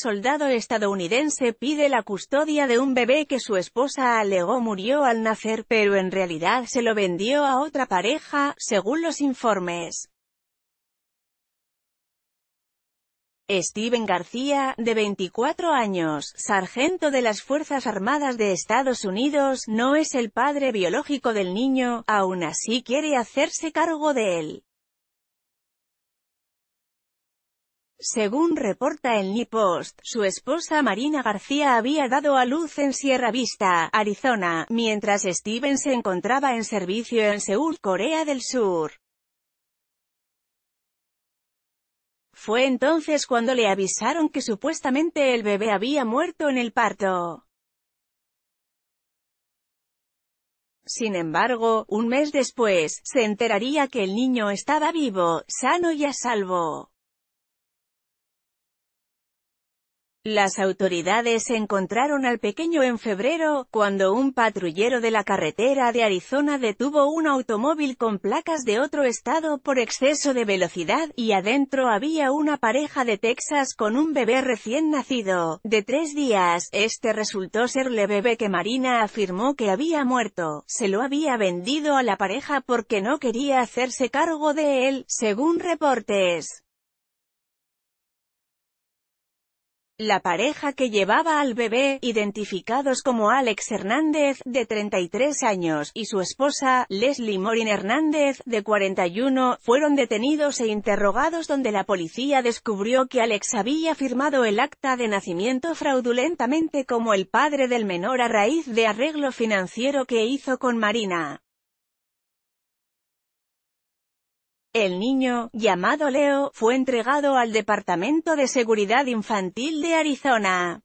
soldado estadounidense pide la custodia de un bebé que su esposa alegó murió al nacer, pero en realidad se lo vendió a otra pareja, según los informes. Steven García, de 24 años, sargento de las Fuerzas Armadas de Estados Unidos, no es el padre biológico del niño, aún así quiere hacerse cargo de él. Según reporta el Post, su esposa Marina García había dado a luz en Sierra Vista, Arizona, mientras Steven se encontraba en servicio en Seúl, Corea del Sur. Fue entonces cuando le avisaron que supuestamente el bebé había muerto en el parto. Sin embargo, un mes después, se enteraría que el niño estaba vivo, sano y a salvo. Las autoridades encontraron al pequeño en febrero, cuando un patrullero de la carretera de Arizona detuvo un automóvil con placas de otro estado por exceso de velocidad, y adentro había una pareja de Texas con un bebé recién nacido, de tres días, este resultó serle bebé que Marina afirmó que había muerto, se lo había vendido a la pareja porque no quería hacerse cargo de él, según reportes. La pareja que llevaba al bebé, identificados como Alex Hernández, de 33 años, y su esposa, Leslie Morin Hernández, de 41, fueron detenidos e interrogados donde la policía descubrió que Alex había firmado el acta de nacimiento fraudulentamente como el padre del menor a raíz de arreglo financiero que hizo con Marina. El niño, llamado Leo, fue entregado al Departamento de Seguridad Infantil de Arizona.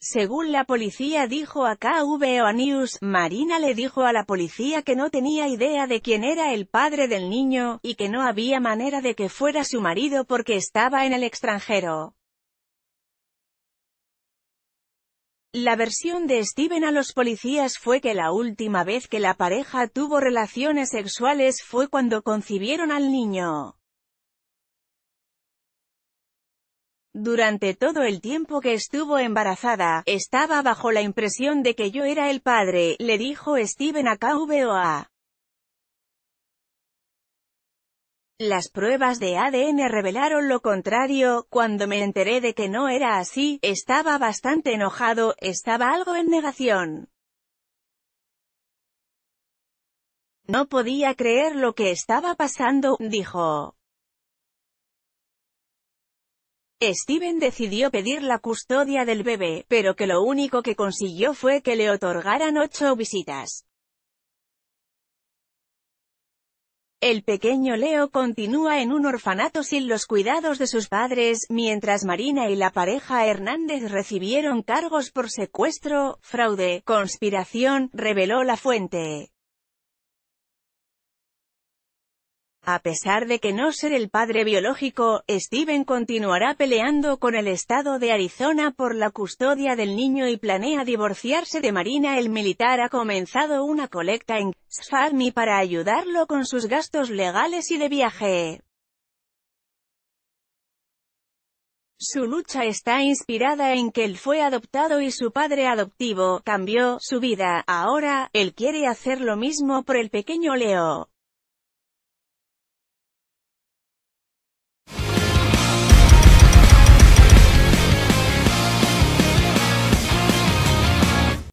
Según la policía dijo a KVO News, Marina le dijo a la policía que no tenía idea de quién era el padre del niño, y que no había manera de que fuera su marido porque estaba en el extranjero. La versión de Steven a los policías fue que la última vez que la pareja tuvo relaciones sexuales fue cuando concibieron al niño. Durante todo el tiempo que estuvo embarazada, estaba bajo la impresión de que yo era el padre, le dijo Steven a KVOA. Las pruebas de ADN revelaron lo contrario, cuando me enteré de que no era así, estaba bastante enojado, estaba algo en negación. No podía creer lo que estaba pasando, dijo. Steven decidió pedir la custodia del bebé, pero que lo único que consiguió fue que le otorgaran ocho visitas. El pequeño Leo continúa en un orfanato sin los cuidados de sus padres, mientras Marina y la pareja Hernández recibieron cargos por secuestro, fraude, conspiración, reveló la fuente. A pesar de que no ser el padre biológico, Steven continuará peleando con el estado de Arizona por la custodia del niño y planea divorciarse de Marina. El militar ha comenzado una colecta en Sfarmi para ayudarlo con sus gastos legales y de viaje. Su lucha está inspirada en que él fue adoptado y su padre adoptivo cambió su vida. Ahora, él quiere hacer lo mismo por el pequeño Leo.